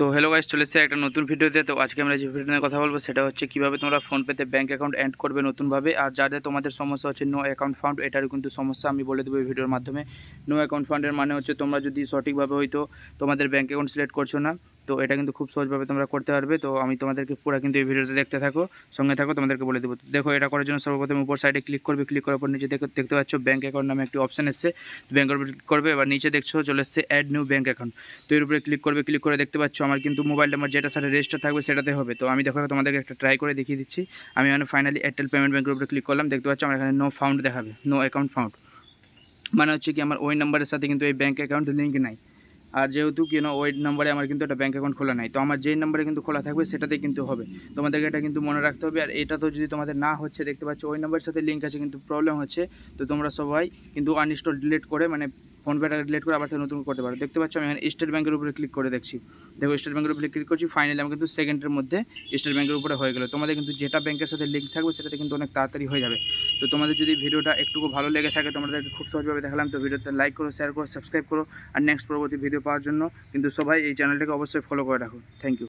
তো hello guys চলে এসেছে একটা নতুন ভিডিওতে তো আজকে আমরা যে ভিডিও নিয়ে কথা বলবো সেটা হচ্ছে কীভাবে তোমরা ফোনপেতে ব্যাঙ্ক অ্যাকাউন্ট অ্যাড করবে নতুনভাবে আর যাদের তোমাদের সমস্যা হচ্ছে নো অ্যাকাউন্ট ফান্ড এটারও কিন্তু সমস্যা আমি বলে দেবো এই ভিডিওর মাধ্যমে নো অ্যাকাউন্ট ফান্ডের মানে হচ্ছে তোমরা যদি সঠিকভাবে হয়তো তোমাদের ব্যাঙ্ক অ্যাকাউন্ট সিলেক্ট করছো না তো এটা কিন্তু খুব সহজভাবে তোমরা করতে পারবে তো আমি তোমাদেরকে পুরো কিন্তু এই ভিডিওটা দেখতে থাকো সঙ্গে থাকো তোমাদেরকে বলে দেবো দেখো এটা করার জন্য সর্বপ্রথম উপর সাইডে ক্লিক করবে ক্লিক করার পর নিচে দেখতে পাচ্ছ ব্যাঙ্ক অ্যাকাউন্ট নামে একটি অপশন এসছে ব্যাঙ্ক করবে এবার নিচে দেখছো চলে এসছে অ্যাড নিউ ব্যাঙ্ক অ্যাকাউন্ট তো এর উপরে ক্লিক করবে ক্লিক করে দেখতে পাচ্ছ আমার কিন্তু মোবাইল নাম্বার যেটা সাথে রেজিস্টার থাকবে সেটাতে হবে তো আমি দেখো তোমাদেরকে একটা ট্রাই করে দেখিয়ে দিচ্ছি আমি মানে ফাইনালি এয়ারটেল পেমেন্ট ব্যাঙ্কের উপরে ক্লিক করলাম দেখতে পাচ্ছ আমার এখানে নো ফাউন্ড দেখাবে নো অ্যাকাউন্ট ফাউন্ড মানে হচ্ছে কি আমার ওই নাম্বারের সাথে কিন্তু এই ব্যাঙ্ক অ্যাকাউন্ট লিঙ্ক নাই আর যেহেতু কেন ওই নাম্বারে আমার কিন্তু একটা ব্যাঙ্ক অ্যাকাউন্ট খোলা নাই তো আমার যেই নাম্বারে কিন্তু খোলা থাকবে সেটাতে কিন্তু হবে তোমাদেরকে এটা কিন্তু মনে রাখতে হবে আর এটা তো যদি তোমাদের না হচ্ছে দেখতে পাচ্ছ ওই নাম্বারের সাথে লিঙ্ক আছে কিন্তু প্রবলেম হচ্ছে তো তোমরা সবাই কিন্তু আনইনস্টল ডিলিট করে মানে ফোনপেটা ডিলিট করে আবার নতুন করতে পারো দেখতে পাচ্ছ আমি এখানে স্টেট ব্যাঙ্কের উপরে ক্লিক করে দেখছি দেখো স্টেট ব্যাঙ্কের উপরে ক্লিক করছি ফাইনালি আমি কিন্তু সেকেন্ডের মধ্যে স্টেট ব্যাঙ্কের উপরে হয়ে গেলো তোমাদের কিন্তু যেটা ব্যাঙ্কের সাথে লিঙ্ক থাকবে সেটাতে কিন্তু অনেক তাড়াতাড়ি হয়ে যাবে তো তোমাদের যদি ভিডিওটা একটুকু ভালো লেগে থাকে তোমাদেরকে খুব সহজভাবে দেখালাম তো ভিডিওতে লাইক করো শেয়ার করো সাবস্ক্রাইব করো আর নেক্সট পরবর্তী ভিডিও পাওয়ার জন্য কিন্তু সবাই এই চ্যানেলটাকে অবশ্যই ফলো করে রাখো থ্যাংক ইউ